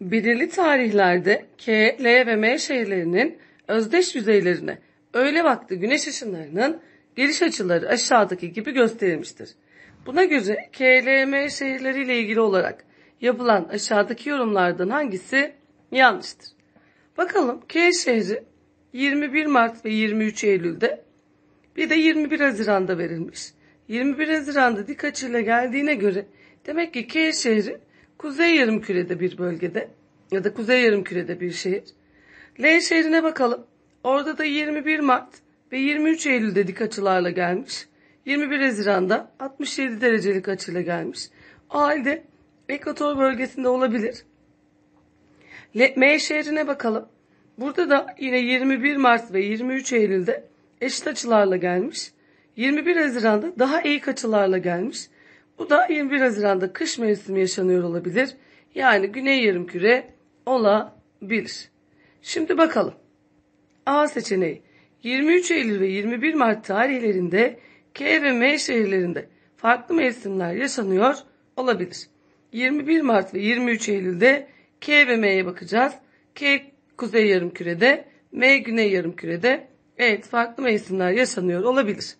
belirli tarihlerde K, L ve M şehirlerinin özdeş yüzeylerine öğle vakti güneş ışınlarının geliş açıları aşağıdaki gibi gösterilmiştir. Buna göre K, L, M şehirleri ile ilgili olarak yapılan aşağıdaki yorumlardan hangisi yanlıştır? Bakalım K şehri 21 Mart ve 23 Eylül'de bir de 21 Haziran'da verilmiş. 21 Haziran'da dik açıyla geldiğine göre demek ki K şehri Kuzey yarımkürede bir bölgede ya da kuzey yarımkürede bir şehir. L şehrine bakalım. Orada da 21 Mart ve 23 Eylül'de dik açılarla gelmiş. 21 Haziran'da 67 derecelik açıyla gelmiş. O halde ekvator bölgesinde olabilir. L M şehrine bakalım. Burada da yine 21 Mart ve 23 Eylül'de eşit açılarla gelmiş. 21 Haziran'da daha eğik açılarla gelmiş. Bu da 21 Haziran'da kış mevsimi yaşanıyor olabilir. Yani güney yarımküre olabilir. Şimdi bakalım. A seçeneği 23 Eylül ve 21 Mart tarihlerinde K ve M şehirlerinde farklı mevsimler yaşanıyor olabilir. 21 Mart ve 23 Eylül'de K ve M'ye bakacağız. K kuzey yarımkürede, M güney yarımkürede. Evet farklı mevsimler yaşanıyor olabilir.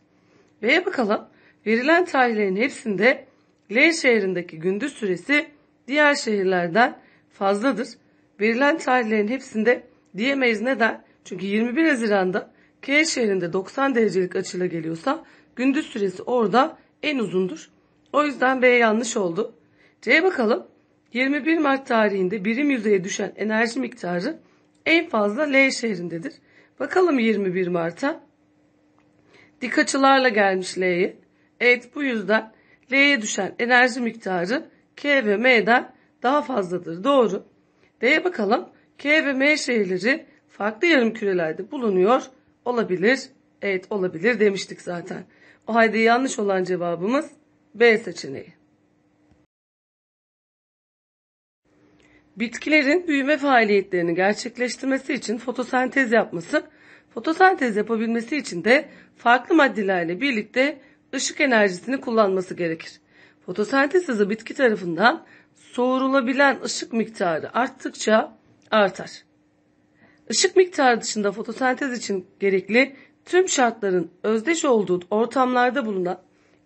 B'ye bakalım. Verilen tarihlerin hepsinde L şehrindeki gündüz süresi diğer şehirlerden fazladır. Verilen tarihlerin hepsinde diyemeyiz neden? Çünkü 21 Haziran'da K şehrinde 90 derecelik açıyla geliyorsa gündüz süresi orada en uzundur. O yüzden B yanlış oldu. C'ye bakalım. 21 Mart tarihinde birim yüzeye düşen enerji miktarı en fazla L şehrindedir. Bakalım 21 Mart'a. Dik açılarla gelmiş L'ye. Evet bu yüzden L'ye düşen enerji miktarı K ve M'den daha fazladır. Doğru. D'ye bakalım. K ve M şehirleri farklı yarım kürelerde bulunuyor olabilir. Evet olabilir demiştik zaten. O halde yanlış olan cevabımız B seçeneği. Bitkilerin büyüme faaliyetlerini gerçekleştirmesi için fotosentez yapması, fotosentez yapabilmesi için de farklı maddelerle birlikte ışık enerjisini kullanması gerekir. Fotosentez hızı bitki tarafından soğurulabilen ışık miktarı arttıkça artar. Işık miktarı dışında fotosentez için gerekli tüm şartların özdeş olduğu ortamlarda bulunan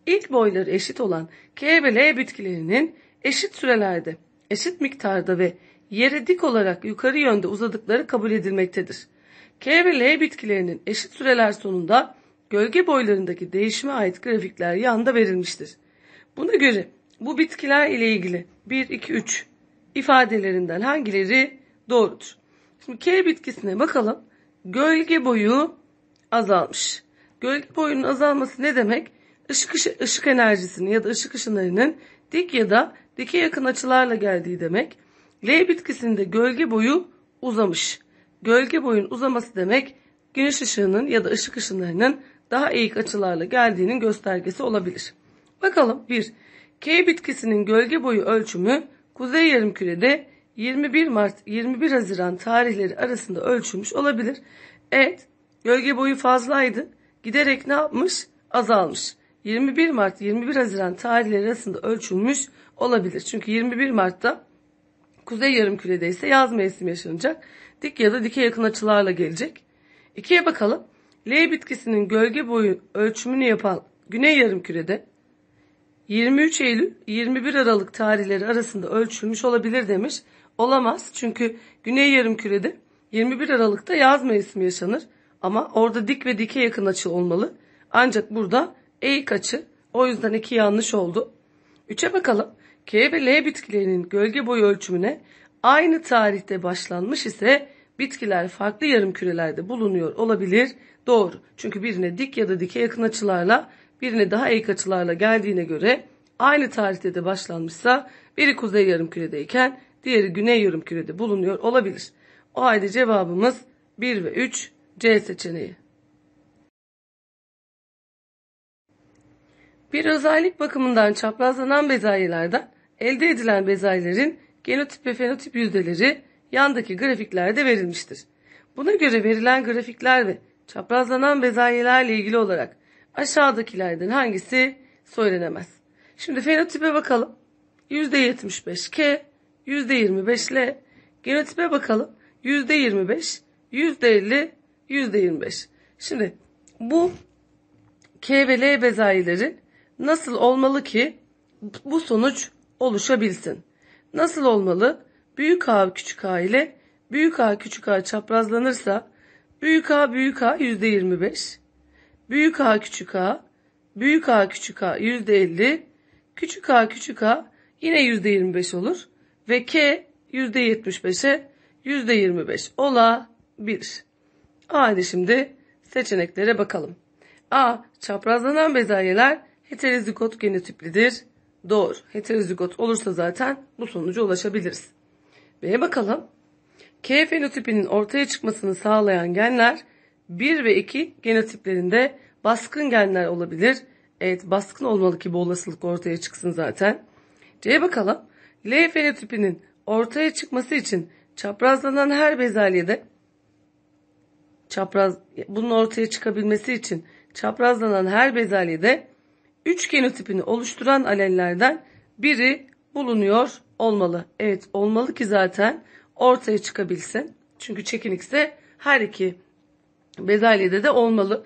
ilk boyları eşit olan K ve L bitkilerinin eşit sürelerde, eşit miktarda ve yere dik olarak yukarı yönde uzadıkları kabul edilmektedir. K ve L bitkilerinin eşit süreler sonunda gölge boylarındaki değişime ait grafikler yanda verilmiştir. Buna göre bu bitkiler ile ilgili 1, 2, 3 ifadelerinden hangileri doğrudur? Şimdi K bitkisine bakalım. Gölge boyu azalmış. Gölge boyunun azalması ne demek? Işık, ışık, ışık enerjisinin ya da ışık ışınlarının dik ya da dike yakın açılarla geldiği demek. L bitkisinde gölge boyu uzamış. Gölge boyun uzaması demek güneş ışığının ya da ışık ışınlarının daha eğik açılarla geldiğinin göstergesi olabilir. Bakalım 1. K bitkisinin gölge boyu ölçümü kuzey yarımkürede 21 Mart 21 Haziran tarihleri arasında ölçülmüş olabilir. Evet gölge boyu fazlaydı. Giderek ne yapmış? Azalmış. 21 Mart 21 Haziran tarihleri arasında ölçülmüş olabilir. Çünkü 21 Mart'ta kuzey yarımkürede ise yaz mevsimi yaşanacak. Dik ya da dike yakın açılarla gelecek. 2'ye bakalım. L bitkisinin gölge boyu ölçümünü yapan Güney Yarımküre'de 23 Eylül 21 Aralık tarihleri arasında ölçülmüş olabilir demiş. Olamaz çünkü Güney Yarımküre'de 21 Aralık'ta yaz mevsimi yaşanır ama orada dik ve dike yakın açı olmalı. Ancak burada eğik açı o yüzden iki yanlış oldu. 3'e bakalım. K ve L bitkilerinin gölge boyu ölçümüne aynı tarihte başlanmış ise bitkiler farklı yarım kürelerde bulunuyor olabilir Doğru. Çünkü birine dik ya da dike yakın açılarla, birine daha eğik açılarla geldiğine göre aynı tarihte de başlanmışsa biri kuzey yarım yarımküredeyken diğeri güney yarım kürede bulunuyor olabilir. O halde cevabımız 1 ve 3 C seçeneği. Bir özellik bakımından çaprazlanan bezelyelerden elde edilen bezelyelerin genotip ve fenotip yüzdeleri yandaki grafiklerde verilmiştir. Buna göre verilen grafikler ve Çaprazlanan bezelyelerle ilgili olarak aşağıdakilerden hangisi söylenemez? Şimdi fenotipe bakalım. %75 K, %25 L. Genotipe bakalım. %25, %50, %25. Şimdi bu K ve L bezelyeleri nasıl olmalı ki bu sonuç oluşabilsin? Nasıl olmalı? Büyük A küçük A ile büyük A küçük A çaprazlanırsa Büyük A büyük A yüzde 25, Büyük A küçük A. Büyük A küçük A yüzde 50, Küçük A küçük A yine yüzde 25 olur. Ve K yüzde 75'e yüzde 25 olabilir. Haydi şimdi seçeneklere bakalım. A. Çaprazlanan bezelyeler heterozigot genotiplidir. Doğru. Heterozigot olursa zaten bu sonuca ulaşabiliriz. B'ye bakalım. K fenotipinin ortaya çıkmasını sağlayan genler 1 ve 2 genotiplerinde baskın genler olabilir. Evet baskın olmalı ki bu olasılık ortaya çıksın zaten. C'ye bakalım. L fenotipinin ortaya çıkması için çaprazlanan her bezelyede çapraz bunun ortaya çıkabilmesi için çaprazlanan her bezelyede 3 genotipini oluşturan alellerden biri bulunuyor olmalı. Evet olmalı ki zaten ortaya çıkabilsin. Çünkü çekin X'de her iki bezelyede de olmalı.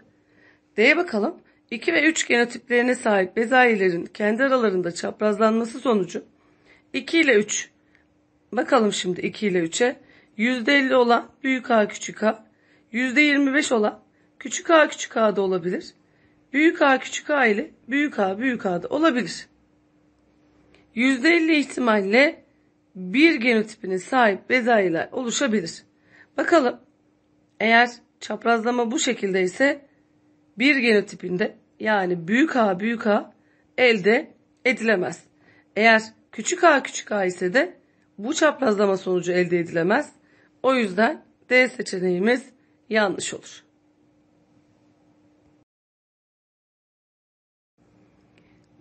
D'ye bakalım. 2 ve 3 genotiplerine sahip bezelyelerin kendi aralarında çaprazlanması sonucu 2 ile 3 bakalım şimdi 2 ile 3'e %50 olan büyük A küçük A %25 olan küçük A küçük A da olabilir. Büyük A küçük A ile büyük A büyük A da olabilir. %50 ihtimalle bir genotipine sahip bezayla oluşabilir. Bakalım eğer çaprazlama bu şekilde ise bir genotipinde yani büyük A büyük A elde edilemez. Eğer küçük A küçük A ise de bu çaprazlama sonucu elde edilemez. O yüzden D seçeneğimiz yanlış olur.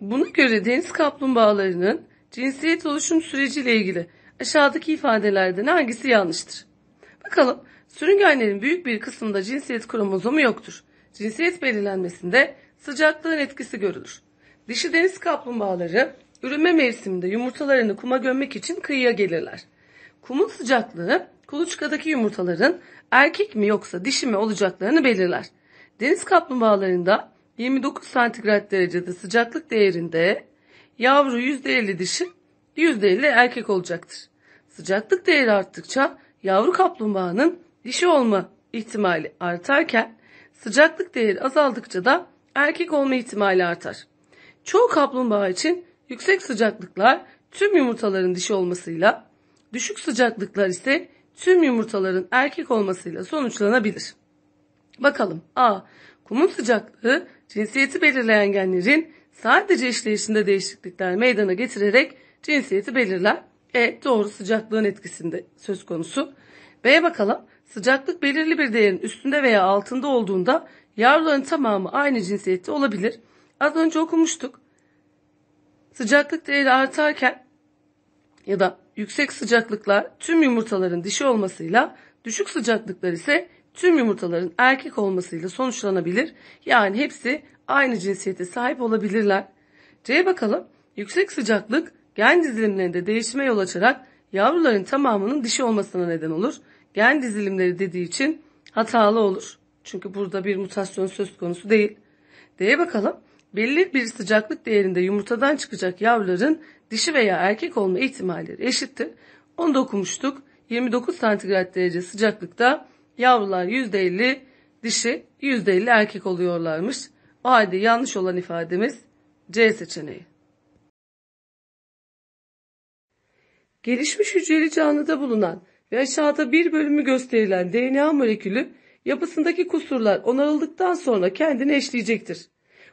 Buna göre deniz kaplumbağalarının Cinsiyet oluşum süreciyle ilgili aşağıdaki ifadelerden hangisi yanlıştır? Bakalım sürüngenlerin büyük bir kısmında cinsiyet kromozomu yoktur. Cinsiyet belirlenmesinde sıcaklığın etkisi görülür. Dişi deniz kaplumbağaları üreme mevsiminde yumurtalarını kuma gömmek için kıyıya gelirler. Kumun sıcaklığı kuluçkadaki yumurtaların erkek mi yoksa dişi mi olacaklarını belirler. Deniz kaplumbağalarında 29 santigrat derecede sıcaklık değerinde Yavru yüzde elli dişi, yüzde elli erkek olacaktır. Sıcaklık değeri arttıkça yavru kaplumbağanın dişi olma ihtimali artarken sıcaklık değeri azaldıkça da erkek olma ihtimali artar. Çoğu kaplumbağa için yüksek sıcaklıklar tüm yumurtaların dişi olmasıyla, düşük sıcaklıklar ise tüm yumurtaların erkek olmasıyla sonuçlanabilir. Bakalım A. Kumun sıcaklığı cinsiyeti belirleyen genlerin Sadece işleyişinde değişiklikler meydana getirerek cinsiyeti belirler. E doğru sıcaklığın etkisinde söz konusu. B'ye bakalım. Sıcaklık belirli bir değerin üstünde veya altında olduğunda yavruların tamamı aynı cinsiyette olabilir. Az önce okumuştuk. Sıcaklık değeri artarken ya da yüksek sıcaklıklar tüm yumurtaların dişi olmasıyla düşük sıcaklıklar ise tüm yumurtaların erkek olmasıyla sonuçlanabilir. Yani hepsi aynı cinsiyete sahip olabilirler. C'ye bakalım. Yüksek sıcaklık gen dizilimlerinde değişime yol açarak yavruların tamamının dişi olmasına neden olur. Gen dizilimleri dediği için hatalı olur. Çünkü burada bir mutasyon söz konusu değil. D'ye bakalım. Belli bir sıcaklık değerinde yumurtadan çıkacak yavruların dişi veya erkek olma ihtimalleri eşittir. Onu da okumuştuk. 29 santigrat derece sıcaklıkta yavrular %50 dişi %50 erkek oluyorlarmış. Haydi yanlış olan ifademiz C seçeneği. Gelişmiş hücreli canlıda bulunan ve aşağıda bir bölümü gösterilen DNA molekülü yapısındaki kusurlar onarıldıktan sonra kendini eşleyecektir.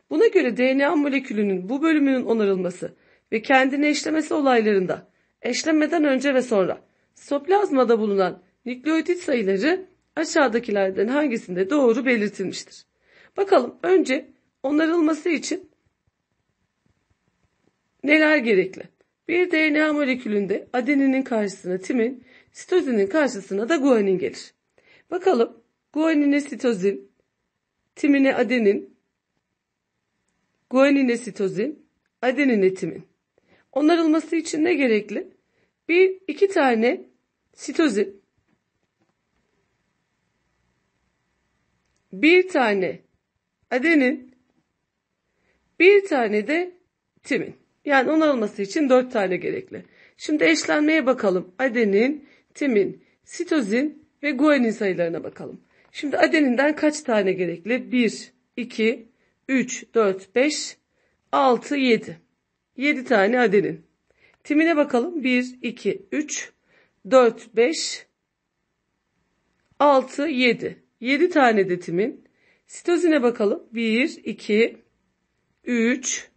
Buna göre DNA molekülünün bu bölümünün onarılması ve kendini eşlemesi olaylarında eşlenmeden önce ve sonra soplazmada bulunan nükleotit sayıları aşağıdakilerden hangisinde doğru belirtilmiştir. Bakalım önce onarılması için neler gerekli? Bir DNA molekülünde adeninin karşısına timin, sitozinin karşısına da guanin gelir. Bakalım guanine sitozin, timine adenin, guanine sitozin, adenine timin. Onarılması için ne gerekli? Bir, iki tane sitozin, bir tane adenin, bir tane de timin. Yani un alması için dört tane gerekli. Şimdi eşlenmeye bakalım. Adenin, timin, sitozin ve guanin sayılarına bakalım. Şimdi adeninden kaç tane gerekli? 1, 2, 3, 4, 5, 6, 7. 7 tane adenin. Timine bakalım. 1, 2, 3, 4, 5, 6, 7. 7 tane de timin. Sitozine bakalım. 1, 2, 3,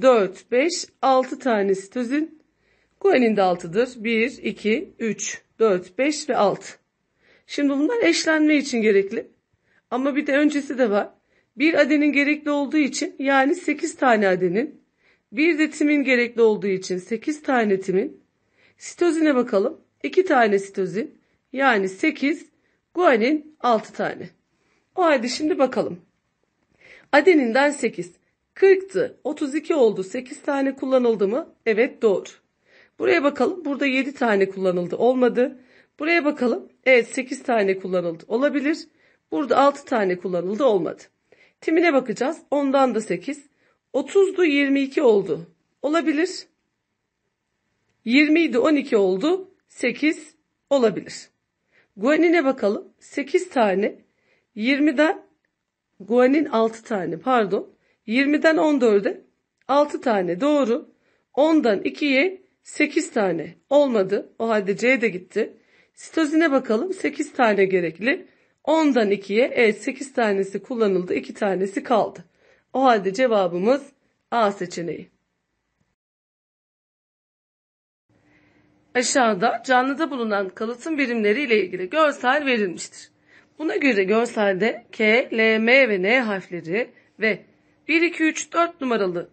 4, 5, 6 tane sitozin. Guanin de 6'dır. 1, 2, 3, 4, 5 ve 6. Şimdi bunlar eşlenme için gerekli. Ama bir de öncesi de var. Bir adenin gerekli olduğu için yani 8 tane adenin. Bir de timin gerekli olduğu için 8 tane timin. Sitozine bakalım. 2 tane sitozin yani 8. Guanin 6 tane. O halde şimdi bakalım. Adeninden 8. 40'tı. 32 oldu. 8 tane kullanıldı mı? Evet doğru. Buraya bakalım. Burada 7 tane kullanıldı. Olmadı. Buraya bakalım. Evet 8 tane kullanıldı. Olabilir. Burada 6 tane kullanıldı. Olmadı. Timine bakacağız. Ondan da 8. 30'du 22 oldu. Olabilir. 20 idi 12 oldu. 8 olabilir. Guanine bakalım. 8 tane. 20'den guanin 6 tane pardon. 20'den 14'e 6 tane doğru. 10'dan 2'ye 8 tane olmadı. O halde C de gitti. Sitozine bakalım 8 tane gerekli. 10'dan 2'ye evet 8 tanesi kullanıldı 2 tanesi kaldı. O halde cevabımız A seçeneği. Aşağıda canlıda bulunan kalıtım birimleri ile ilgili görsel verilmiştir. Buna göre görselde K, L, M ve N harfleri ve 1, 2, 3, 4 numaralı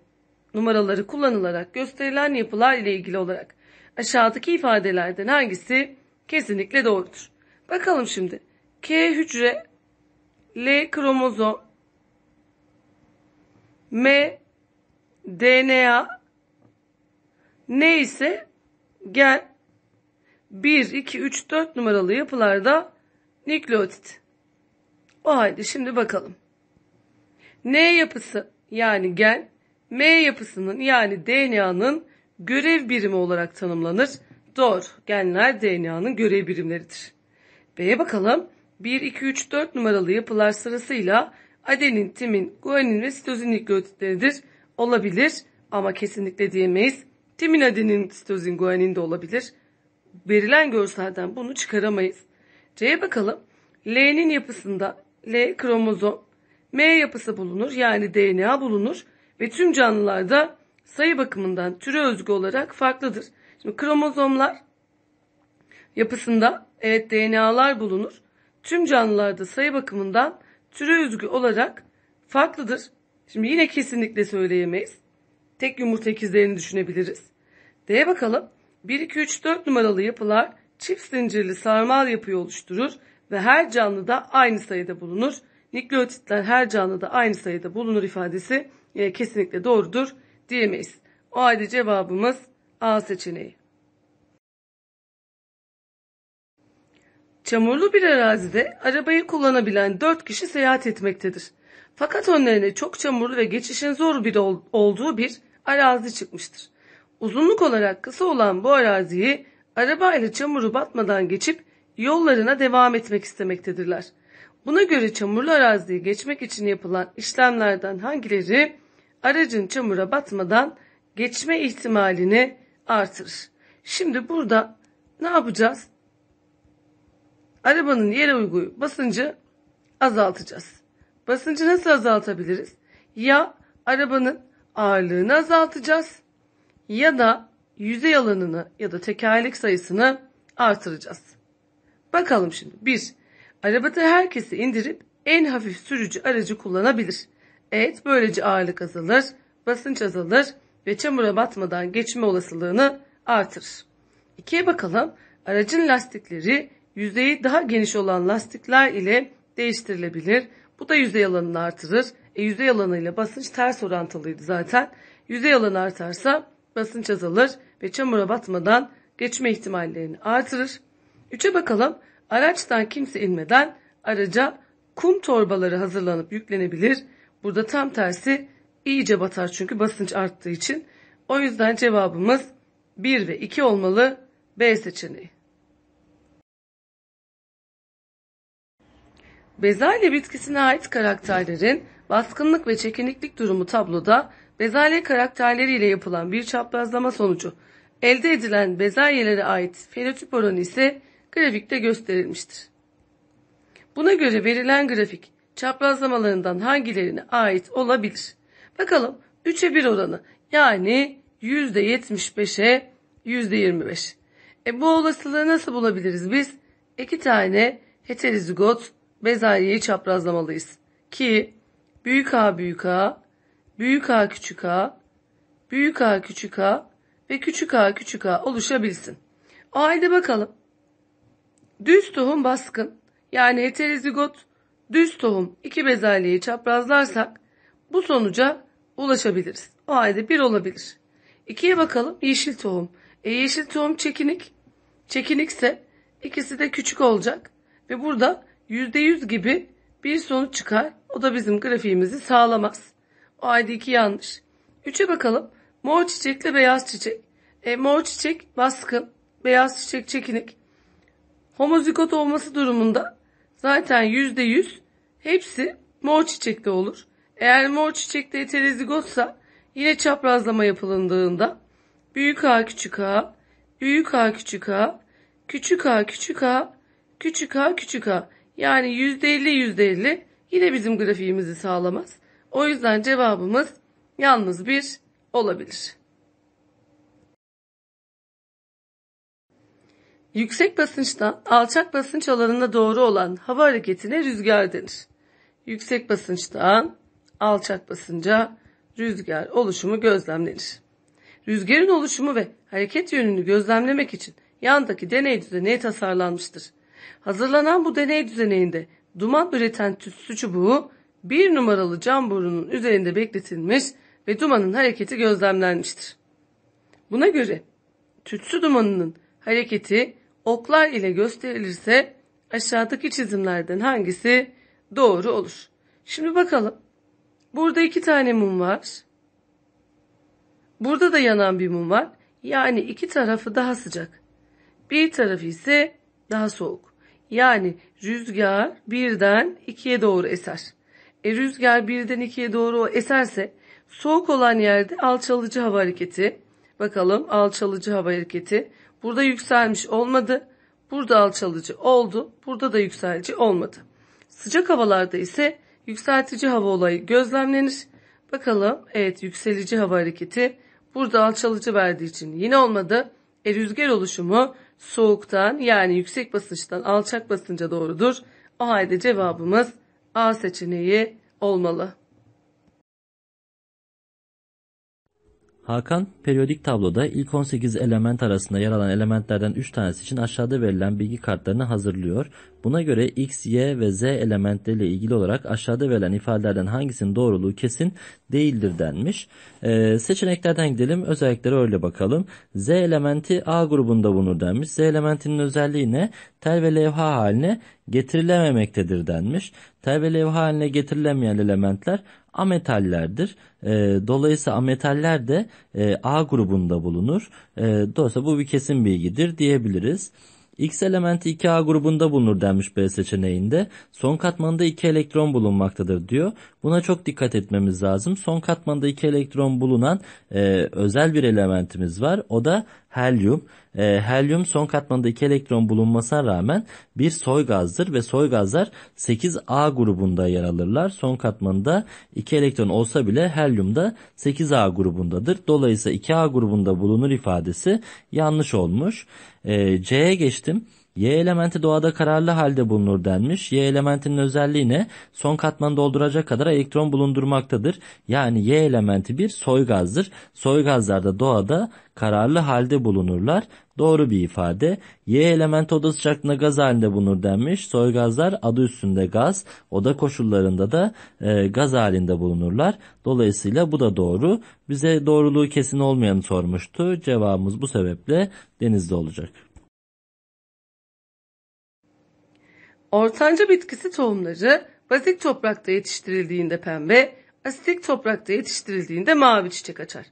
numaraları kullanılarak gösterilen yapılar ile ilgili olarak aşağıdaki ifadelerden hangisi kesinlikle doğrudur? Bakalım şimdi. K hücre, L kromozom, M DNA, N ise gen. 1, 2, 3, 4 numaralı yapılarda nükleotit. O halde şimdi bakalım. N yapısı yani gen, M yapısının yani DNA'nın görev birimi olarak tanımlanır. Doğru. Genler DNA'nın görev birimleridir. B'ye bakalım. 1, 2, 3, 4 numaralı yapılar sırasıyla adenin, timin, guanin ve sitozin ilk Olabilir ama kesinlikle diyemeyiz. Timin, adenin, sitozin, guanin de olabilir. Verilen görselden bunu çıkaramayız. C'ye bakalım. L'nin yapısında L kromozom, M yapısı bulunur yani DNA bulunur ve tüm canlılarda sayı bakımından türe özgü olarak farklıdır. Şimdi kromozomlar yapısında evet DNA'lar bulunur. Tüm canlılarda sayı bakımından türe özgü olarak farklıdır. Şimdi yine kesinlikle söyleyemeyiz. Tek yumurta ikizlerini düşünebiliriz. D'ye bakalım. 1, 2, 3, 4 numaralı yapılar çift zincirli sarmal yapıyı oluşturur ve her canlıda aynı sayıda bulunur. Nükleotitler her canlıda aynı sayıda bulunur ifadesi e, kesinlikle doğrudur diyemeyiz. O halde cevabımız A seçeneği. Çamurlu bir arazide arabayı kullanabilen 4 kişi seyahat etmektedir. Fakat önlerine çok çamurlu ve geçişin zor bir ol olduğu bir arazi çıkmıştır. Uzunluk olarak kısa olan bu araziyi arabayla çamuru batmadan geçip yollarına devam etmek istemektedirler. Buna göre çamurlu araziyi geçmek için yapılan işlemlerden hangileri aracın çamura batmadan geçme ihtimalini artırır. Şimdi burada ne yapacağız? Arabanın yere uygun basıncı azaltacağız. Basıncı nasıl azaltabiliriz? Ya arabanın ağırlığını azaltacağız ya da yüzey alanını ya da tekerlek sayısını artıracağız. Bakalım şimdi. 1. Arabada herkesi indirip en hafif sürücü aracı kullanabilir. Evet böylece ağırlık azalır, basınç azalır ve çamura batmadan geçme olasılığını artırır. İkiye bakalım. Aracın lastikleri yüzeyi daha geniş olan lastikler ile değiştirilebilir. Bu da yüzey alanını artırır. E, yüzey alanıyla basınç ters orantılıydı zaten. Yüzey alanı artarsa basınç azalır ve çamura batmadan geçme ihtimallerini artırır. Üçe bakalım. Araçtan kimse inmeden araca kum torbaları hazırlanıp yüklenebilir. Burada tam tersi iyice batar çünkü basınç arttığı için. O yüzden cevabımız 1 ve 2 olmalı B seçeneği. Bezelye bitkisine ait karakterlerin baskınlık ve çekiniklik durumu tabloda bezelye karakterleriyle yapılan bir çaprazlama sonucu elde edilen bezelyelere ait fenotip oranı ise grafikte gösterilmiştir. Buna göre verilen grafik çaprazlamalarından hangilerine ait olabilir? Bakalım 3'e 1 oranı yani %75'e %25. E bu olasılığı nasıl bulabiliriz biz? İki tane heterozigot bezelyeyi çaprazlamalıyız. Ki büyük A büyük A, büyük A küçük A, büyük A küçük A ve küçük A küçük A oluşabilsin. O halde bakalım Düz tohum baskın yani heterozigot düz tohum iki bezelyeyi çaprazlarsak bu sonuca ulaşabiliriz. O halde bir olabilir. İkiye bakalım yeşil tohum. E yeşil tohum çekinik. Çekinikse ikisi de küçük olacak. Ve burada %100 gibi bir sonuç çıkar. O da bizim grafiğimizi sağlamaz. O halde iki yanlış. Üçe bakalım. Mor çiçekle beyaz çiçek. E, mor çiçek baskın. Beyaz çiçek çekinik. Homozigot olması durumunda zaten %100 hepsi mor çiçekte olur. Eğer mor çiçekte heterozigotsa yine çaprazlama yapıldığında büyük A küçük A, büyük A küçük A, küçük A küçük A, küçük A küçük A. Yani %50 %50 yine bizim grafiğimizi sağlamaz. O yüzden cevabımız yalnız bir olabilir. Yüksek basınçtan alçak basınç alanına doğru olan hava hareketine rüzgar denir. Yüksek basınçtan alçak basınca rüzgar oluşumu gözlemlenir. Rüzgarın oluşumu ve hareket yönünü gözlemlemek için yandaki deney düzeneği tasarlanmıştır. Hazırlanan bu deney düzeneğinde duman üreten tütsü çubuğu bir numaralı cam borunun üzerinde bekletilmiş ve dumanın hareketi gözlemlenmiştir. Buna göre tütsü dumanının hareketi oklar ile gösterilirse aşağıdaki çizimlerden hangisi doğru olur? Şimdi bakalım. Burada iki tane mum var. Burada da yanan bir mum var. Yani iki tarafı daha sıcak. Bir tarafı ise daha soğuk. Yani rüzgar birden ikiye doğru eser. E rüzgar birden ikiye doğru eserse soğuk olan yerde alçalıcı hava hareketi. Bakalım alçalıcı hava hareketi. Burada yükselmiş olmadı. Burada alçalıcı oldu. Burada da yükselici olmadı. Sıcak havalarda ise yükseltici hava olayı gözlemlenir. Bakalım evet yükselici hava hareketi burada alçalıcı verdiği için yine olmadı. E rüzgar oluşumu soğuktan yani yüksek basınçtan alçak basınca doğrudur. O halde cevabımız A seçeneği olmalı. Hakan periyodik tabloda ilk 18 element arasında yer alan elementlerden 3 tanesi için aşağıda verilen bilgi kartlarını hazırlıyor. Buna göre X, Y ve Z elementleriyle ilgili olarak aşağıda verilen ifadelerden hangisinin doğruluğu kesin değildir denmiş. Ee, seçeneklerden gidelim özelliklere öyle bakalım. Z elementi A grubunda bulunur denmiş. Z elementinin özelliği ne? Tel ve levha haline getirilememektedir denmiş. Tel ve levha haline getirilemeyen elementler ametallerdir. E, dolayısıyla ametaller de e, A grubunda bulunur. E, dolayısıyla bu bir kesin bilgidir diyebiliriz. X elementi 2A grubunda bulunur denmiş B seçeneğinde. Son katmanında 2 elektron bulunmaktadır diyor. Buna çok dikkat etmemiz lazım. Son katmanda 2 elektron bulunan e, özel bir elementimiz var. O da helyum. E, helyum son katmanında 2 elektron bulunmasına rağmen bir soy gazdır ve soy gazlar 8A grubunda yer alırlar. Son katmanda 2 elektron olsa bile helyum da 8A grubundadır. Dolayısıyla 2A grubunda bulunur ifadesi yanlış olmuş. E, C'ye geçtim. Y elementi doğada kararlı halde bulunur denmiş. Y elementinin özelliği ne? Son katmanı dolduracak kadar elektron bulundurmaktadır. Yani Y elementi bir soy gazdır. Soy gazlar da doğada kararlı halde bulunurlar. Doğru bir ifade. Y elementi oda sıcaklığında gaz halinde bulunur denmiş. Soy gazlar adı üstünde gaz. Oda koşullarında da e, gaz halinde bulunurlar. Dolayısıyla bu da doğru. Bize doğruluğu kesin olmayanı sormuştu. Cevabımız bu sebeple denizde olacak. Ortanca bitkisi tohumları bazik toprakta yetiştirildiğinde pembe, asitik toprakta yetiştirildiğinde mavi çiçek açar.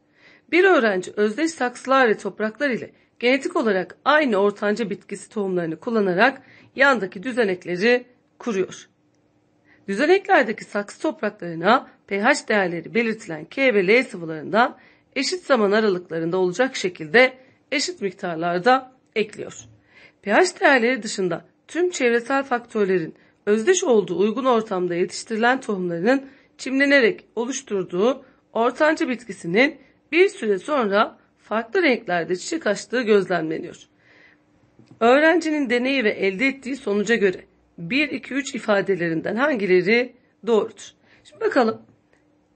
Bir öğrenci özdeş saksılar ve topraklar ile genetik olarak aynı ortanca bitkisi tohumlarını kullanarak yandaki düzenekleri kuruyor. Düzeneklerdeki saksı topraklarına pH değerleri belirtilen K ve L sıvılarından eşit zaman aralıklarında olacak şekilde eşit miktarlarda ekliyor. pH değerleri dışında tüm çevresel faktörlerin özdeş olduğu uygun ortamda yetiştirilen tohumlarının çimlenerek oluşturduğu ortanca bitkisinin bir süre sonra farklı renklerde çiçek açtığı gözlemleniyor. Öğrencinin deneyi ve elde ettiği sonuca göre 1, 2, 3 ifadelerinden hangileri doğrudur? Şimdi bakalım.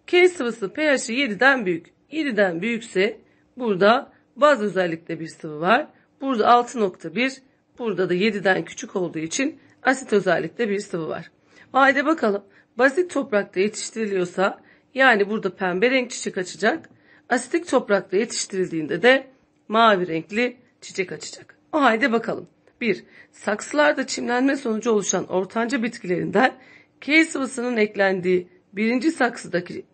K sıvısı pH'i 7'den büyük. 7'den büyükse burada bazı özellikle bir sıvı var. Burada 6.1 Burada da 7'den küçük olduğu için asit özellikle bir sıvı var. Haydi bakalım bazik toprakta yetiştiriliyorsa yani burada pembe renk çiçek açacak. Asitik toprakta yetiştirildiğinde de mavi renkli çiçek açacak. O halde bakalım. 1. Saksılarda çimlenme sonucu oluşan ortanca bitkilerinden K sıvısının eklendiği birinci saksıdaki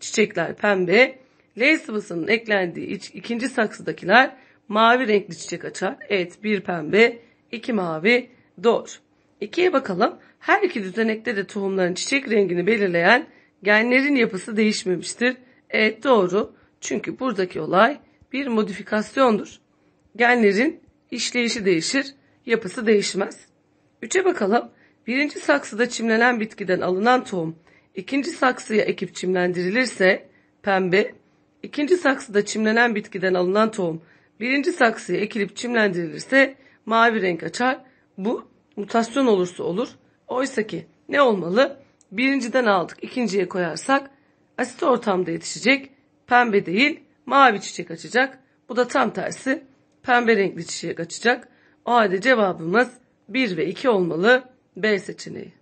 çiçekler pembe, L sıvısının eklendiği ikinci saksıdakiler mavi renkli çiçek açar. Evet bir pembe, iki mavi. Doğru. İkiye bakalım. Her iki düzenekte de tohumların çiçek rengini belirleyen genlerin yapısı değişmemiştir. Evet doğru. Çünkü buradaki olay bir modifikasyondur. Genlerin işleyişi değişir, yapısı değişmez. Üçe bakalım. Birinci saksıda çimlenen bitkiden alınan tohum ikinci saksıya ekip çimlendirilirse pembe, ikinci saksıda çimlenen bitkiden alınan tohum Birinci saksıya ekilip çimlendirilirse mavi renk açar. Bu mutasyon olursa olur. Oysa ki ne olmalı? Birinciden aldık ikinciye koyarsak asit ortamda yetişecek. Pembe değil mavi çiçek açacak. Bu da tam tersi pembe renkli çiçek açacak. O halde cevabımız 1 ve 2 olmalı. B seçeneği.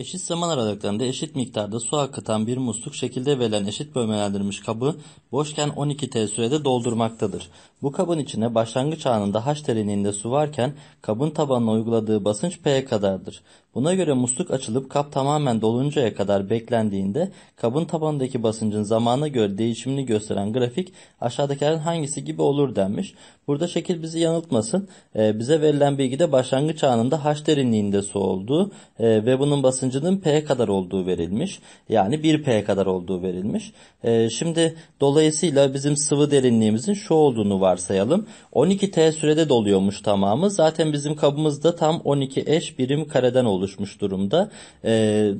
Eşit zaman aralıklarında eşit miktarda su akıtan bir musluk şekilde verilen eşit bölmelendirilmiş kabı boşken 12T sürede doldurmaktadır. Bu kabın içine başlangıç anında H derinliğinde su varken kabın tabanına uyguladığı basınç P'ye kadardır. Buna göre musluk açılıp kap tamamen doluncaya kadar beklendiğinde kabın tabanındaki basıncın zamana göre değişimini gösteren grafik aşağıdakilerin hangisi gibi olur denmiş. Burada şekil bizi yanıltmasın. E, bize verilen bilgi de başlangıç anında H derinliğinde su olduğu e, ee, ve bunun basıncının P kadar olduğu verilmiş. Yani 1P kadar olduğu verilmiş. E, şimdi dolayısıyla bizim sıvı derinliğimizin şu olduğunu varsayalım. 12T sürede doluyormuş tamamı. Zaten bizim kabımız da tam 12 eş birim kareden oluyor oluşmuş durumda. E,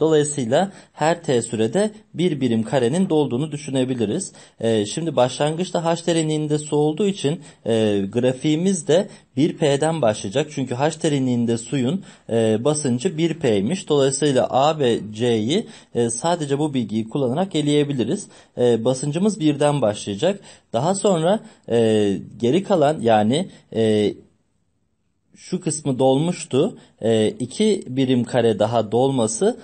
dolayısıyla her t sürede bir birim karenin dolduğunu düşünebiliriz. E, şimdi başlangıçta h derinliğinde su olduğu için e, grafiğimiz de 1P'den başlayacak. Çünkü H derinliğinde suyun e, basıncı 1P'ymiş. Dolayısıyla A ve C'yi e, sadece bu bilgiyi kullanarak eleyebiliriz. E, basıncımız 1'den başlayacak. Daha sonra e, geri kalan yani e, şu kısmı dolmuştu. E, iki birim kare daha dolması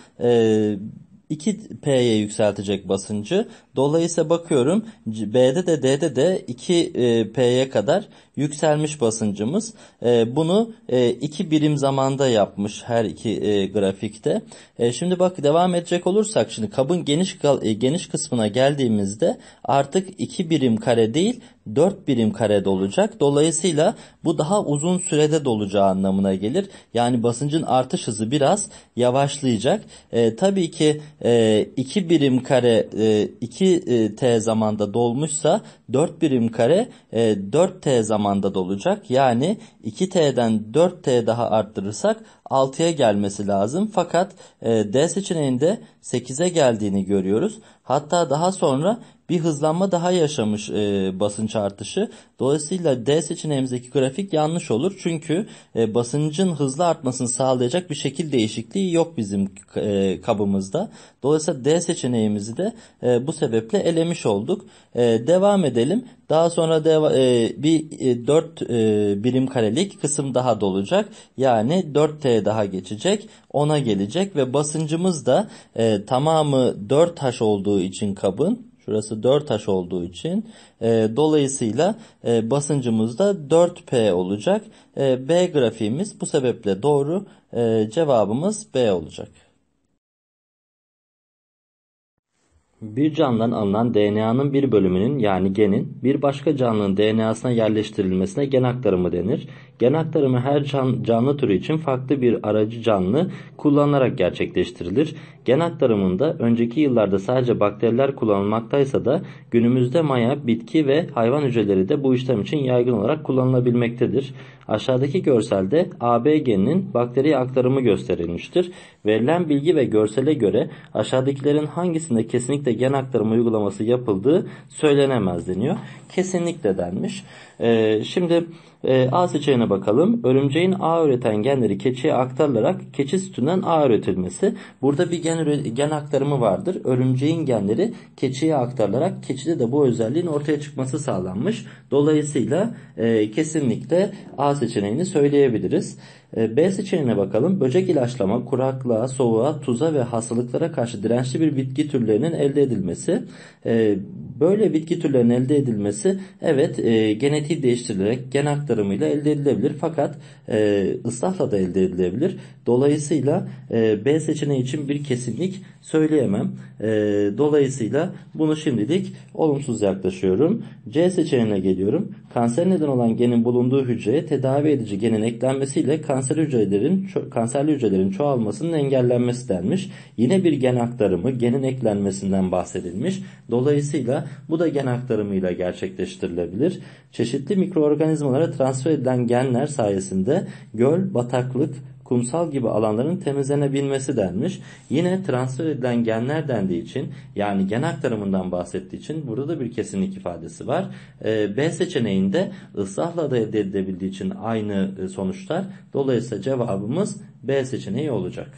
2P'ye e, yükseltecek basıncı. Dolayısıyla bakıyorum B'de de D'de de 2P'ye e, kadar yükselmiş basıncımız. E, bunu e, iki birim zamanda yapmış her iki e, grafikte. E, şimdi bak devam edecek olursak şimdi kabın geniş e, geniş kısmına geldiğimizde artık iki birim kare değil 4 birim kare dolacak. Dolayısıyla bu daha uzun sürede dolacağı anlamına gelir. Yani basıncın artış hızı biraz yavaşlayacak. E, tabii ki 2 e, iki birim kare 2 e, e, t zamanda dolmuşsa 4 birim kare e, t zamanda zamanda dolacak. Yani 2t'den 4t daha arttırırsak 6'ya gelmesi lazım. Fakat e, D seçeneğinde 8'e geldiğini görüyoruz. Hatta daha sonra bir hızlanma daha yaşamış e, basınç artışı. Dolayısıyla D seçeneğimizdeki grafik yanlış olur. Çünkü e, basıncın hızlı artmasını sağlayacak bir şekil değişikliği yok bizim e, kabımızda. Dolayısıyla D seçeneğimizi de e, bu sebeple elemiş olduk. E, devam edelim. Daha sonra deva, e, bir e, 4 e, birim karelik kısım daha dolacak. Yani 4T daha geçecek. 10'a gelecek ve basıncımız da e, tamamı 4 taş olduğu için kabın Şurası 4 taş olduğu için e, dolayısıyla e, basıncımız da 4P olacak. E, B grafiğimiz bu sebeple doğru e, cevabımız B olacak. Bir canlıdan alınan DNA'nın bir bölümünün yani genin bir başka canlının DNA'sına yerleştirilmesine gen aktarımı denir. Gen aktarımı her can, canlı türü için farklı bir aracı canlı kullanılarak gerçekleştirilir. Gen aktarımında önceki yıllarda sadece bakteriler kullanılmaktaysa da günümüzde maya, bitki ve hayvan hücreleri de bu işlem için yaygın olarak kullanılabilmektedir. Aşağıdaki görselde AB geninin bakteriye aktarımı gösterilmiştir. Verilen bilgi ve görsele göre aşağıdakilerin hangisinde kesinlikle gen aktarımı uygulaması yapıldığı söylenemez deniyor. Kesinlikle denmiş. Ee, şimdi... Ee, A seçeneğine bakalım. Örümceğin A üreten genleri keçiye aktarılarak keçi sütünden A üretilmesi. Burada bir gen, gen aktarımı vardır. Örümceğin genleri keçiye aktarılarak keçide de bu özelliğin ortaya çıkması sağlanmış. Dolayısıyla e, kesinlikle A seçeneğini söyleyebiliriz. E, B seçeneğine bakalım. Böcek ilaçlama, kuraklığa, soğuğa, tuza ve hastalıklara karşı dirençli bir bitki türlerinin elde edilmesi. E, böyle bitki türlerinin elde edilmesi evet e, genetiği değiştirilerek gen aktarımı tarımıyla elde edilebilir fakat e, ıslahla da elde edilebilir. Dolayısıyla e, B seçeneği için bir kesinlik söyleyemem. E, dolayısıyla bunu şimdilik olumsuz yaklaşıyorum. C seçeneğine geliyorum. Kanser neden olan genin bulunduğu hücreye tedavi edici genin eklenmesiyle kanser hücrelerin kanserli hücrelerin çoğalmasının engellenmesi denmiş. Yine bir gen aktarımı genin eklenmesinden bahsedilmiş. Dolayısıyla bu da gen aktarımıyla gerçekleştirilebilir. Çeşitli mikroorganizmalara transfer edilen genler sayesinde göl, bataklık, kumsal gibi alanların temizlenebilmesi denmiş. Yine transfer edilen genler dendiği için yani gen aktarımından bahsettiği için burada da bir kesinlik ifadesi var. Ee, B seçeneğinde ıslahla da elde edilebildiği için aynı e, sonuçlar. Dolayısıyla cevabımız B seçeneği olacak.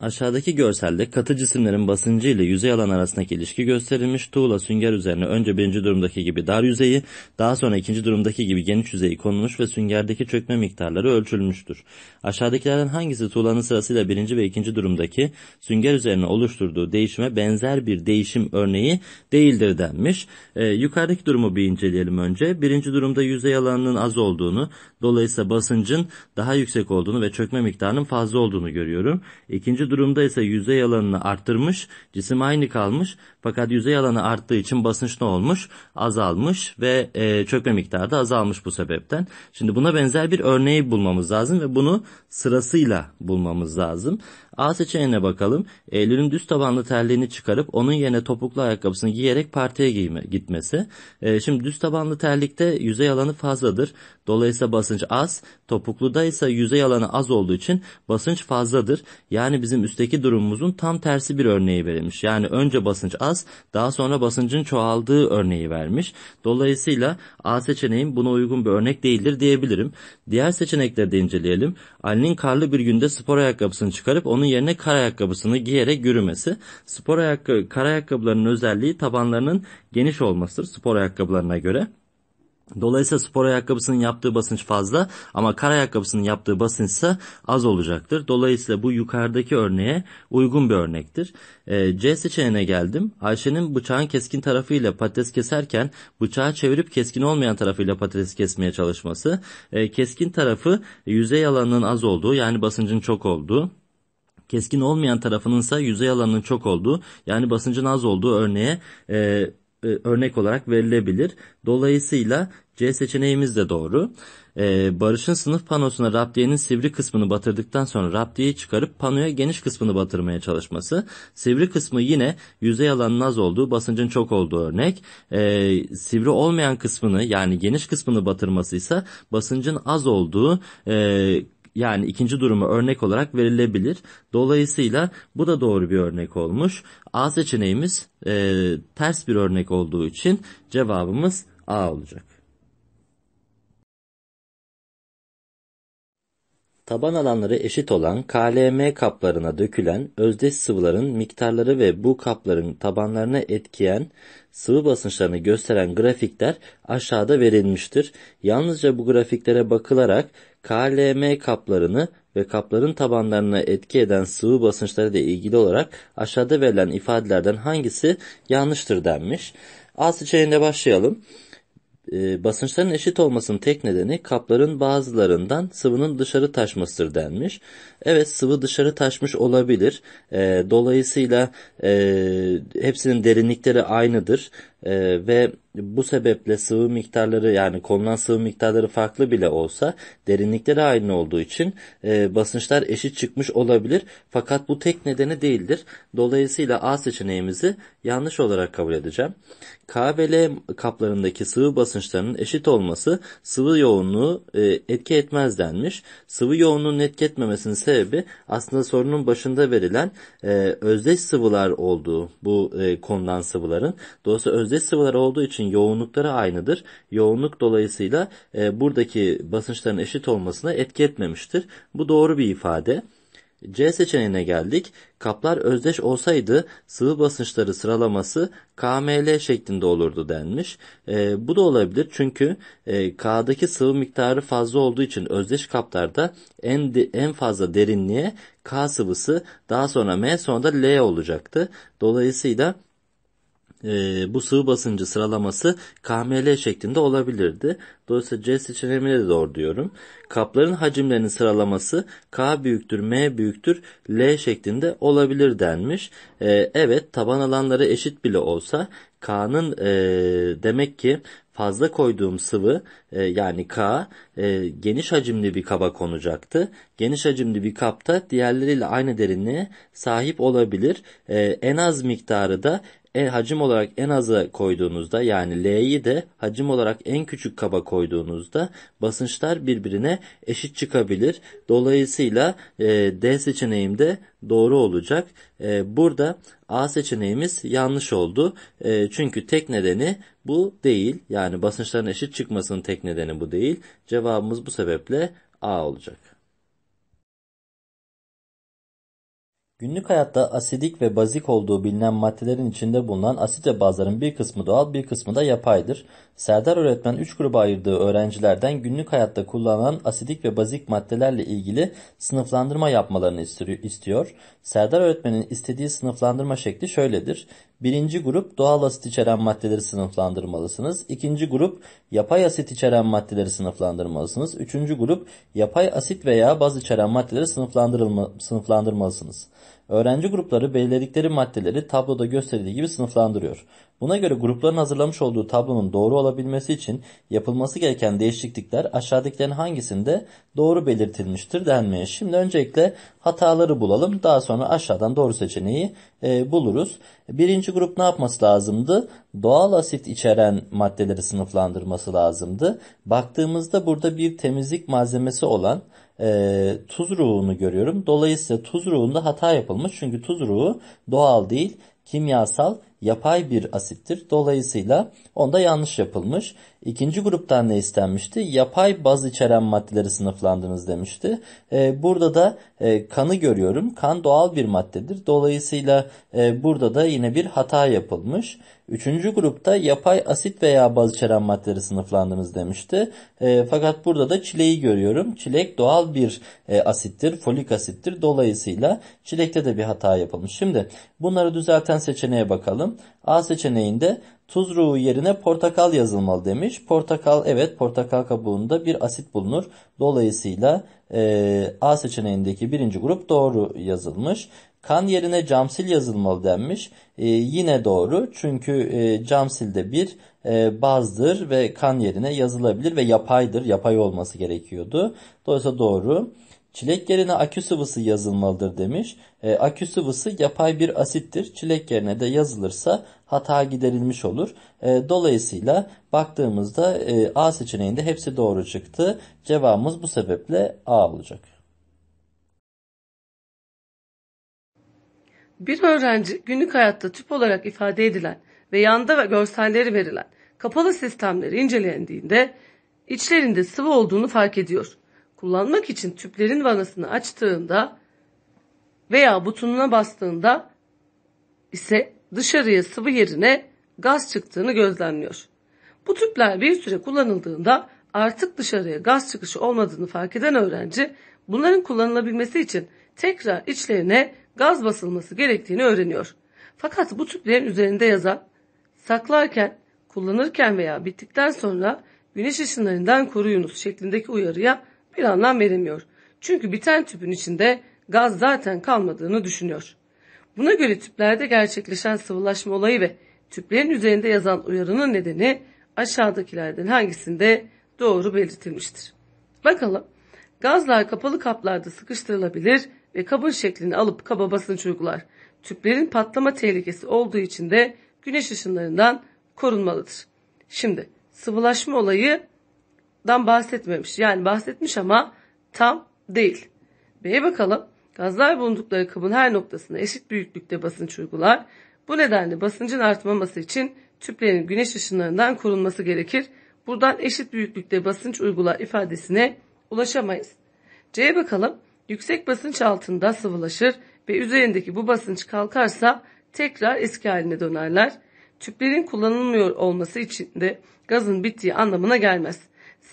Aşağıdaki görselde katı cisimlerin basıncı ile yüzey alan arasındaki ilişki gösterilmiş. Tuğla sünger üzerine önce birinci durumdaki gibi dar yüzeyi, daha sonra ikinci durumdaki gibi geniş yüzeyi konmuş ve süngerdeki çökme miktarları ölçülmüştür. Aşağıdakilerden hangisi tuğlanın sırasıyla birinci ve ikinci durumdaki sünger üzerine oluşturduğu değişime benzer bir değişim örneği değildir denmiş. Ee, yukarıdaki durumu bir inceleyelim önce. Birinci durumda yüzey alanının az olduğunu, dolayısıyla basıncın daha yüksek olduğunu ve çökme miktarının fazla olduğunu görüyorum. İkinci durumda ise yüzey alanını arttırmış, cisim aynı kalmış fakat yüzey alanı arttığı için basınç ne olmuş? Azalmış ve e, çökme miktarı da azalmış bu sebepten. Şimdi buna benzer bir örneği bulmamız lazım ve bunu sırasıyla bulmamız lazım. A seçeneğine bakalım. Eylül'ün düz tabanlı terliğini çıkarıp onun yerine topuklu ayakkabısını giyerek partiye giyme, gitmesi. E, şimdi düz tabanlı terlikte yüzey alanı fazladır. Dolayısıyla basınç az. Topukluda ise yüzey alanı az olduğu için basınç fazladır. Yani bizim üstteki durumumuzun tam tersi bir örneği verilmiş. Yani önce basınç az daha sonra basıncın çoğaldığı örneği vermiş. Dolayısıyla A seçeneğim buna uygun bir örnek değildir diyebilirim. Diğer seçenekleri de inceleyelim. Ali'nin karlı bir günde spor ayakkabısını çıkarıp onun yerine kar ayakkabısını giyerek yürümesi. Spor ayakkabı, kar ayakkabılarının özelliği tabanlarının geniş olmasıdır spor ayakkabılarına göre. Dolayısıyla spor ayakkabısının yaptığı basınç fazla ama kar ayakkabısının yaptığı basınç ise az olacaktır. Dolayısıyla bu yukarıdaki örneğe uygun bir örnektir. E, C seçeneğine geldim. Ayşe'nin bıçağın keskin tarafıyla patates keserken bıçağı çevirip keskin olmayan tarafıyla patates kesmeye çalışması. E, keskin tarafı yüzey alanının az olduğu yani basıncın çok olduğu keskin olmayan tarafının ise yüzey alanının çok olduğu yani basıncın az olduğu örneğe e, e, örnek olarak verilebilir. Dolayısıyla C seçeneğimiz de doğru. Ee, Barış'ın sınıf panosuna raptiyenin sivri kısmını batırdıktan sonra raptiyeyi çıkarıp panoya geniş kısmını batırmaya çalışması. Sivri kısmı yine yüzey alanının az olduğu, basıncın çok olduğu örnek. Ee, sivri olmayan kısmını yani geniş kısmını batırması ise basıncın az olduğu e, yani ikinci durumu örnek olarak verilebilir. Dolayısıyla bu da doğru bir örnek olmuş. A seçeneğimiz e, ters bir örnek olduğu için cevabımız A olacak. Taban alanları eşit olan KLM kaplarına dökülen özdeş sıvıların miktarları ve bu kapların tabanlarına etkiyen sıvı basınçlarını gösteren grafikler aşağıda verilmiştir. Yalnızca bu grafiklere bakılarak KLM kaplarını ve kapların tabanlarına etki eden sıvı basınçları ile ilgili olarak aşağıda verilen ifadelerden hangisi yanlıştır denmiş. A seçeneğinde başlayalım. Ee, basınçların eşit olmasının tek nedeni kapların bazılarından sıvının dışarı taşmasıdır denmiş. Evet sıvı dışarı taşmış olabilir. Ee, dolayısıyla e, hepsinin derinlikleri aynıdır e, ve bu sebeple sıvı miktarları yani konulan sıvı miktarları farklı bile olsa derinlikleri aynı olduğu için e, basınçlar eşit çıkmış olabilir. Fakat bu tek nedeni değildir. Dolayısıyla A seçeneğimizi yanlış olarak kabul edeceğim. K ve L kaplarındaki sıvı basınçlarının eşit olması sıvı yoğunluğu e, etki etmez denmiş. Sıvı yoğunluğunun etki etmemesinin sebebi aslında sorunun başında verilen e, özdeş sıvılar olduğu bu e, konulan sıvıların. Dolayısıyla özdeş özdeş sıvılar olduğu için yoğunlukları aynıdır. Yoğunluk dolayısıyla e, buradaki basınçların eşit olmasına etki etmemiştir. Bu doğru bir ifade. C seçeneğine geldik. Kaplar özdeş olsaydı sıvı basınçları sıralaması KML şeklinde olurdu denmiş. E, bu da olabilir çünkü e, K'daki sıvı miktarı fazla olduğu için özdeş kaplarda en, en fazla derinliğe K sıvısı daha sonra M sonra da L olacaktı. Dolayısıyla e, bu sıvı basıncı sıralaması KML şeklinde olabilirdi. Dolayısıyla C seçeneğine de doğru diyorum. Kapların hacimlerinin sıralaması K büyüktür, M büyüktür, L şeklinde olabilir denmiş. E, evet taban alanları eşit bile olsa K'nın e, demek ki fazla koyduğum sıvı e, yani K e, geniş hacimli bir kaba konacaktı. Geniş hacimli bir kapta diğerleriyle aynı derinliğe sahip olabilir. E, en az miktarı da en, hacim olarak en azı koyduğunuzda yani L'yi de hacim olarak en küçük kaba koyduğunuzda basınçlar birbirine eşit çıkabilir. Dolayısıyla e, D seçeneğim de doğru olacak. E, burada A seçeneğimiz yanlış oldu. E, çünkü tek nedeni bu değil. Yani basınçların eşit çıkmasının tek nedeni bu değil. Cevabımız bu sebeple A olacak. Günlük hayatta asidik ve bazik olduğu bilinen maddelerin içinde bulunan asit ve bazların bir kısmı doğal bir kısmı da yapaydır. Serdar öğretmen 3 gruba ayırdığı öğrencilerden günlük hayatta kullanılan asidik ve bazik maddelerle ilgili sınıflandırma yapmalarını istiyor. Serdar öğretmenin istediği sınıflandırma şekli şöyledir. Birinci grup doğal asit içeren maddeleri sınıflandırmalısınız. İkinci grup yapay asit içeren maddeleri sınıflandırmalısınız. Üçüncü grup yapay asit veya baz içeren maddeleri sınıflandırmalısınız. Öğrenci grupları belirledikleri maddeleri tabloda gösterildiği gibi sınıflandırıyor. Buna göre grupların hazırlamış olduğu tablonun doğru olabilmesi için yapılması gereken değişiklikler aşağıdakilerin hangisinde doğru belirtilmiştir denmeye. Şimdi öncelikle hataları bulalım. Daha sonra aşağıdan doğru seçeneği e, buluruz. Birinci grup ne yapması lazımdı? Doğal asit içeren maddeleri sınıflandırması lazımdı. Baktığımızda burada bir temizlik malzemesi olan e, tuz ruğunu görüyorum. Dolayısıyla tuz ruğunda hata yapılmış. Çünkü tuz ruğu doğal değil kimyasal yapay bir asittir. Dolayısıyla onda yanlış yapılmış. İkinci gruptan ne istenmişti? Yapay baz içeren maddeleri sınıflandınız demişti. E, burada da e, kanı görüyorum. Kan doğal bir maddedir. Dolayısıyla e, burada da yine bir hata yapılmış. Üçüncü grupta yapay asit veya baz içeren maddeleri sınıflandınız demişti. E, fakat burada da çileği görüyorum. Çilek doğal bir e, asittir, folik asittir. Dolayısıyla çilekte de bir hata yapılmış. Şimdi bunları düzelten seçeneğe bakalım. A seçeneğinde Tuzruğu yerine portakal yazılmalı demiş. Portakal evet portakal kabuğunda bir asit bulunur. Dolayısıyla e, A seçeneğindeki birinci grup doğru yazılmış. Kan yerine camsil yazılmalı denmiş. E, yine doğru çünkü e, camsil de bir e, bazdır ve kan yerine yazılabilir ve yapaydır. Yapay olması gerekiyordu. Dolayısıyla doğru. Çilek yerine akü sıvısı yazılmalıdır demiş. E, akü sıvısı yapay bir asittir. Çilek yerine de yazılırsa hata giderilmiş olur. E, dolayısıyla baktığımızda e, A seçeneğinde hepsi doğru çıktı. Cevabımız bu sebeple A olacak. Bir öğrenci günlük hayatta tüp olarak ifade edilen ve yanda ve görselleri verilen kapalı sistemleri incelendiğinde içlerinde sıvı olduğunu fark ediyor kullanmak için tüplerin vanasını açtığında veya butonuna bastığında ise dışarıya sıvı yerine gaz çıktığını gözlemliyor. Bu tüpler bir süre kullanıldığında artık dışarıya gaz çıkışı olmadığını fark eden öğrenci bunların kullanılabilmesi için tekrar içlerine gaz basılması gerektiğini öğreniyor. Fakat bu tüplerin üzerinde yazan saklarken, kullanırken veya bittikten sonra güneş ışınlarından koruyunuz şeklindeki uyarıya bir anlam veremiyor. Çünkü biten tüpün içinde gaz zaten kalmadığını düşünüyor. Buna göre tüplerde gerçekleşen sıvılaşma olayı ve tüplerin üzerinde yazan uyarının nedeni aşağıdakilerden hangisinde doğru belirtilmiştir. Bakalım. Gazlar kapalı kaplarda sıkıştırılabilir ve kabın şeklini alıp kaba basınç uygular. Tüplerin patlama tehlikesi olduğu için de güneş ışınlarından korunmalıdır. Şimdi sıvılaşma olayı dan bahsetmemiş. Yani bahsetmiş ama tam değil. B'ye bakalım. Gazlar bulundukları kabın her noktasına eşit büyüklükte basınç uygular. Bu nedenle basıncın artmaması için tüplerin güneş ışınlarından korunması gerekir. Buradan eşit büyüklükte basınç uygular ifadesine ulaşamayız. C'ye bakalım. Yüksek basınç altında sıvılaşır ve üzerindeki bu basınç kalkarsa tekrar eski haline dönerler. Tüplerin kullanılmıyor olması için de gazın bittiği anlamına gelmez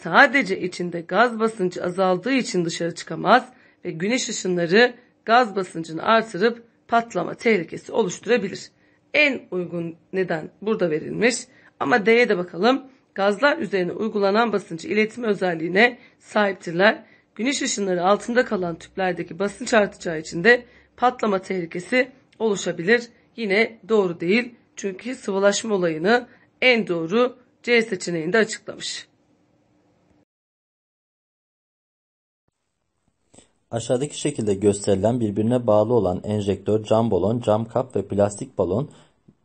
sadece içinde gaz basıncı azaldığı için dışarı çıkamaz ve güneş ışınları gaz basıncını artırıp patlama tehlikesi oluşturabilir. En uygun neden burada verilmiş ama D'ye de bakalım. Gazlar üzerine uygulanan basıncı iletme özelliğine sahiptirler. Güneş ışınları altında kalan tüplerdeki basınç artacağı için de patlama tehlikesi oluşabilir. Yine doğru değil çünkü sıvılaşma olayını en doğru C seçeneğinde açıklamış. Aşağıdaki şekilde gösterilen birbirine bağlı olan enjektör, cam balon, cam kap ve plastik balon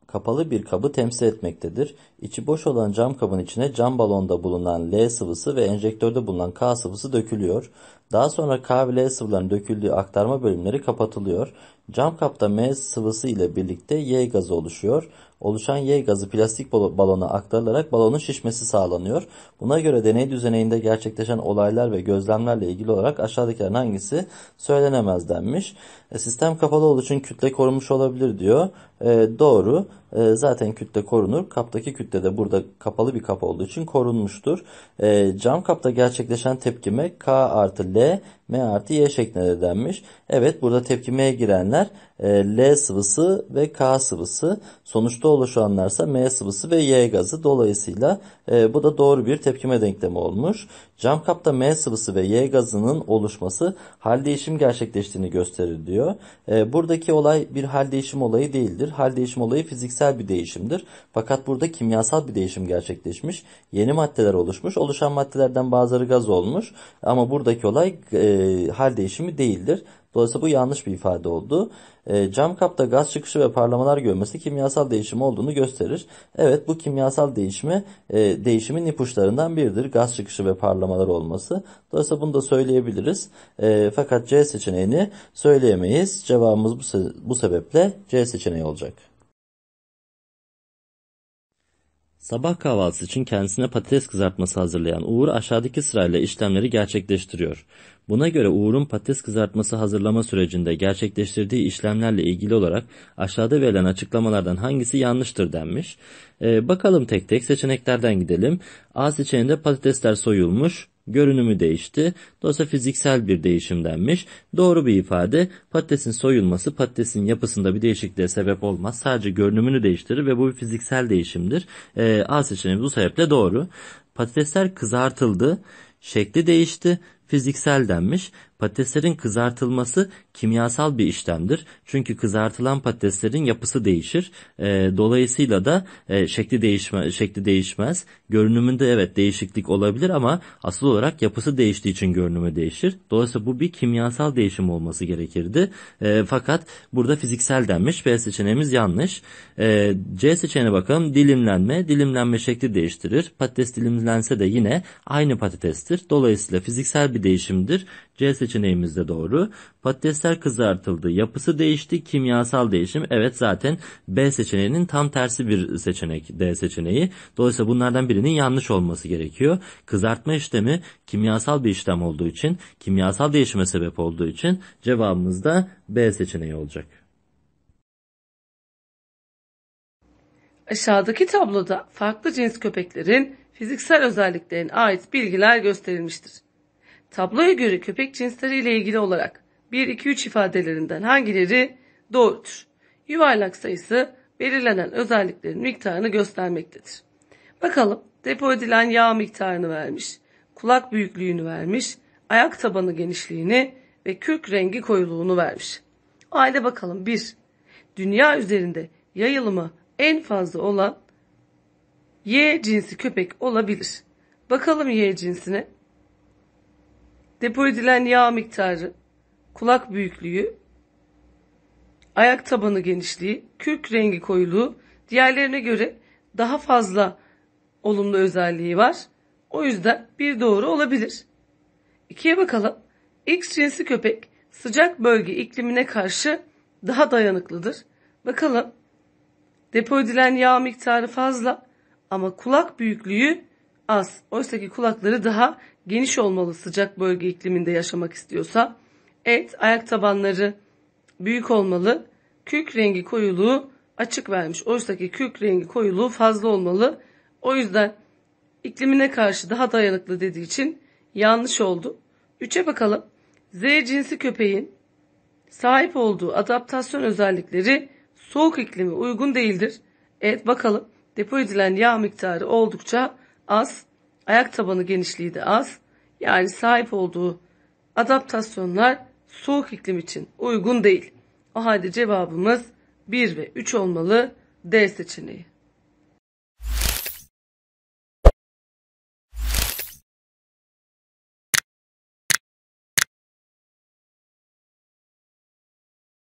kapalı bir kabı temsil etmektedir. İçi boş olan cam kabın içine cam balonda bulunan L sıvısı ve enjektörde bulunan K sıvısı dökülüyor. Daha sonra K ve L sıvıların döküldüğü aktarma bölümleri kapatılıyor. Cam kapta M sıvısı ile birlikte Y gazı oluşuyor. Oluşan Y gazı plastik balona aktarılarak balonun şişmesi sağlanıyor. Buna göre deney düzeneyinde gerçekleşen olaylar ve gözlemlerle ilgili olarak aşağıdakilerin hangisi söylenemez denmiş. E, sistem kapalı olduğu için kütle korunmuş olabilir diyor. E, doğru. E, zaten kütle korunur. Kaptaki kütle de burada kapalı bir kap olduğu için korunmuştur. E, cam kapta gerçekleşen tepkime K artı L, M artı Y şeklinde denmiş. Evet burada tepkimeye girenler e, L sıvısı ve K sıvısı. Sonuçta oluşanlarsa M sıvısı ve Y gazı. Dolayısıyla e, bu da doğru bir tepkime denklemi olmuş. Cam kapta M sıvısı ve Y gazının oluşması hal değişim gerçekleştiğini gösterir diyor. E, buradaki olay bir hal değişim olayı değildir. Hal değişim olayı fiziksel bir değişimdir. Fakat burada kimyasal bir değişim gerçekleşmiş. Yeni maddeler oluşmuş. Oluşan maddelerden bazıları gaz olmuş. Ama buradaki olay e, hal değişimi değildir. Dolayısıyla bu yanlış bir ifade oldu. E, cam kapta gaz çıkışı ve parlamalar görmesi kimyasal değişim olduğunu gösterir. Evet bu kimyasal değişimi e, değişimin ipuçlarından biridir. Gaz çıkışı ve parlamalar olması. Dolayısıyla bunu da söyleyebiliriz. E, fakat C seçeneğini söyleyemeyiz. Cevabımız bu, se bu sebeple C seçeneği olacak. Sabah kahvaltısı için kendisine patates kızartması hazırlayan Uğur aşağıdaki sırayla işlemleri gerçekleştiriyor. Buna göre Uğur'un patates kızartması hazırlama sürecinde gerçekleştirdiği işlemlerle ilgili olarak aşağıda verilen açıklamalardan hangisi yanlıştır denmiş. Ee, bakalım tek tek seçeneklerden gidelim. A seçeneğinde patatesler soyulmuş, Görünümü değişti. Dolayısıyla fiziksel bir değişim denmiş. Doğru bir ifade. Patatesin soyulması patatesin yapısında bir değişikliğe sebep olmaz. Sadece görünümünü değiştirir ve bu bir fiziksel değişimdir. E, A seçeneği bu sebeple doğru. Patatesler kızartıldı. Şekli değişti fiziksel denmiş. Patateslerin kızartılması kimyasal bir işlemdir. Çünkü kızartılan patateslerin yapısı değişir. E, dolayısıyla da e, şekli değişme şekli değişmez. Görünümünde evet değişiklik olabilir ama asıl olarak yapısı değiştiği için görünümü değişir. Dolayısıyla bu bir kimyasal değişim olması gerekirdi. E, fakat burada fiziksel denmiş. B seçeneğimiz yanlış. E, C seçeneğine bakalım. Dilimlenme. Dilimlenme şekli değiştirir. Patates dilimlense de yine aynı patatestir. Dolayısıyla fiziksel bir bir değişimdir. C seçeneğimizde doğru. Patatesler kızartıldı. Yapısı değişti. Kimyasal değişim. Evet zaten B seçeneğinin tam tersi bir seçenek D seçeneği. Dolayısıyla bunlardan birinin yanlış olması gerekiyor. Kızartma işlemi kimyasal bir işlem olduğu için, kimyasal değişime sebep olduğu için cevabımız da B seçeneği olacak. Aşağıdaki tabloda farklı cins köpeklerin fiziksel özelliklerine ait bilgiler gösterilmiştir. Tabloya göre köpek cinsleri ile ilgili olarak 1, 2, 3 ifadelerinden hangileri doğrudur? Yuvarlak sayısı belirlenen özelliklerin miktarını göstermektedir. Bakalım depo edilen yağ miktarını vermiş, kulak büyüklüğünü vermiş, ayak tabanı genişliğini ve kürk rengi koyuluğunu vermiş. Aile bakalım 1. Dünya üzerinde yayılımı en fazla olan Y cinsi köpek olabilir. Bakalım Y cinsine depo edilen yağ miktarı, kulak büyüklüğü, ayak tabanı genişliği, kürk rengi koyuluğu diğerlerine göre daha fazla olumlu özelliği var. O yüzden bir doğru olabilir. İkiye bakalım. X cinsi köpek sıcak bölge iklimine karşı daha dayanıklıdır. Bakalım. Depo edilen yağ miktarı fazla ama kulak büyüklüğü az. Oysa ki kulakları daha geniş olmalı sıcak bölge ikliminde yaşamak istiyorsa. Et ayak tabanları büyük olmalı. Kürk rengi koyuluğu açık vermiş. Oysaki kürk rengi koyuluğu fazla olmalı. O yüzden iklimine karşı daha dayanıklı dediği için yanlış oldu. Üçe bakalım. Z cinsi köpeğin sahip olduğu adaptasyon özellikleri soğuk iklime uygun değildir. Evet bakalım. Depo edilen yağ miktarı oldukça az. Ayak tabanı genişliği de az yani sahip olduğu adaptasyonlar soğuk iklim için uygun değil. O halde cevabımız 1 ve 3 olmalı D seçeneği.